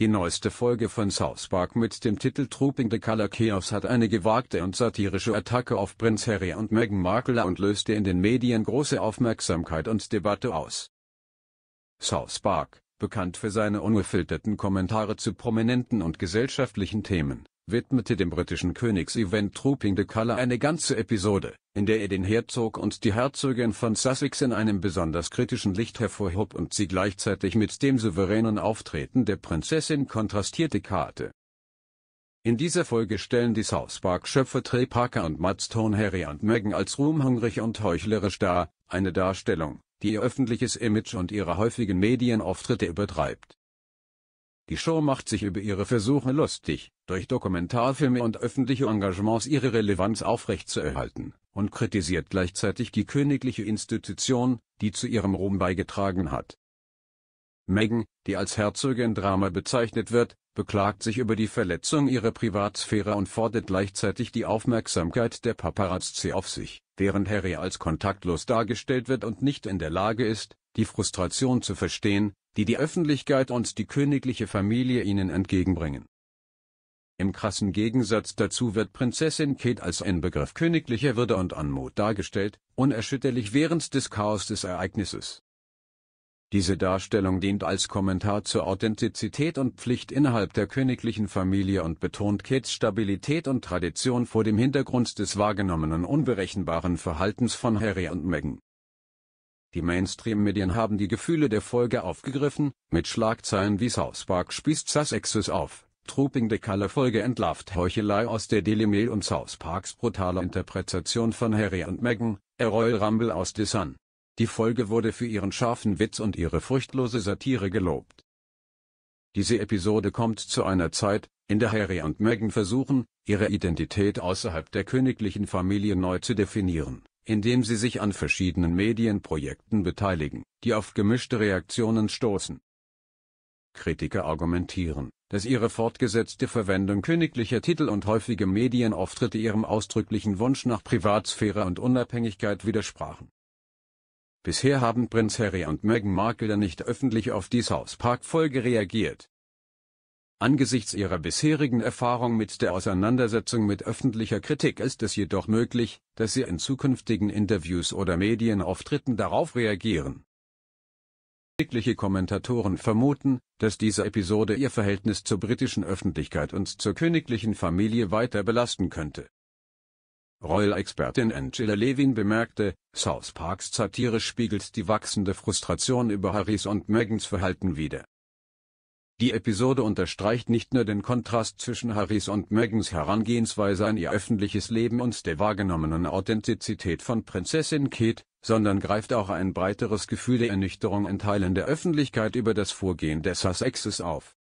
Die neueste Folge von South Park mit dem Titel Trooping the Color Chaos hat eine gewagte und satirische Attacke auf Prinz Harry und Meghan Markle und löste in den Medien große Aufmerksamkeit und Debatte aus. South Park, bekannt für seine ungefilterten Kommentare zu prominenten und gesellschaftlichen Themen, widmete dem britischen Königsevent Trooping the Colour eine ganze Episode, in der er den Herzog und die Herzogin von Sussex in einem besonders kritischen Licht hervorhob und sie gleichzeitig mit dem souveränen Auftreten der Prinzessin kontrastierte Karte. In dieser Folge stellen die South Park-Schöpfer Trey Parker und Matt Stone Harry und Meghan als ruhmhungrig und heuchlerisch dar, eine Darstellung, die ihr öffentliches Image und ihre häufigen Medienauftritte übertreibt. Die Show macht sich über ihre Versuche lustig, durch Dokumentarfilme und öffentliche Engagements ihre Relevanz aufrechtzuerhalten, und kritisiert gleichzeitig die königliche Institution, die zu ihrem Ruhm beigetragen hat. Megan, die als Herzogin Drama bezeichnet wird, beklagt sich über die Verletzung ihrer Privatsphäre und fordert gleichzeitig die Aufmerksamkeit der Paparazzi auf sich, während Harry als kontaktlos dargestellt wird und nicht in der Lage ist, die Frustration zu verstehen, die die Öffentlichkeit und die königliche Familie ihnen entgegenbringen. Im krassen Gegensatz dazu wird Prinzessin Kate als ein Begriff königlicher Würde und Anmut dargestellt, unerschütterlich während des Chaos des Ereignisses. Diese Darstellung dient als Kommentar zur Authentizität und Pflicht innerhalb der königlichen Familie und betont Kates Stabilität und Tradition vor dem Hintergrund des wahrgenommenen unberechenbaren Verhaltens von Harry und Meghan. Die Mainstream-Medien haben die Gefühle der Folge aufgegriffen, mit Schlagzeilen wie South Park spießt Sussexes auf, Trooping the Color Folge entlarvt Heuchelei aus der Daily Mail und South Parks brutale Interpretation von Harry und Meghan, A Royal Rumble aus The Sun. Die Folge wurde für ihren scharfen Witz und ihre furchtlose Satire gelobt. Diese Episode kommt zu einer Zeit, in der Harry und Meghan versuchen, ihre Identität außerhalb der königlichen Familie neu zu definieren indem sie sich an verschiedenen Medienprojekten beteiligen, die auf gemischte Reaktionen stoßen. Kritiker argumentieren, dass ihre fortgesetzte Verwendung königlicher Titel und häufige Medienauftritte ihrem ausdrücklichen Wunsch nach Privatsphäre und Unabhängigkeit widersprachen. Bisher haben Prinz Harry und Meghan Markle nicht öffentlich auf die South Park-Folge reagiert, Angesichts ihrer bisherigen Erfahrung mit der Auseinandersetzung mit öffentlicher Kritik ist es jedoch möglich, dass sie in zukünftigen Interviews oder Medienauftritten darauf reagieren. Tägliche Kommentatoren vermuten, dass diese Episode ihr Verhältnis zur britischen Öffentlichkeit und zur königlichen Familie weiter belasten könnte. Royal-Expertin Angela Levin bemerkte, South Parks Satire spiegelt die wachsende Frustration über Harrys und Megans Verhalten wider. Die Episode unterstreicht nicht nur den Kontrast zwischen Harrys und Megans Herangehensweise an ihr öffentliches Leben und der wahrgenommenen Authentizität von Prinzessin Kate, sondern greift auch ein breiteres Gefühl der Ernüchterung in Teilen der Öffentlichkeit über das Vorgehen des Sussexes auf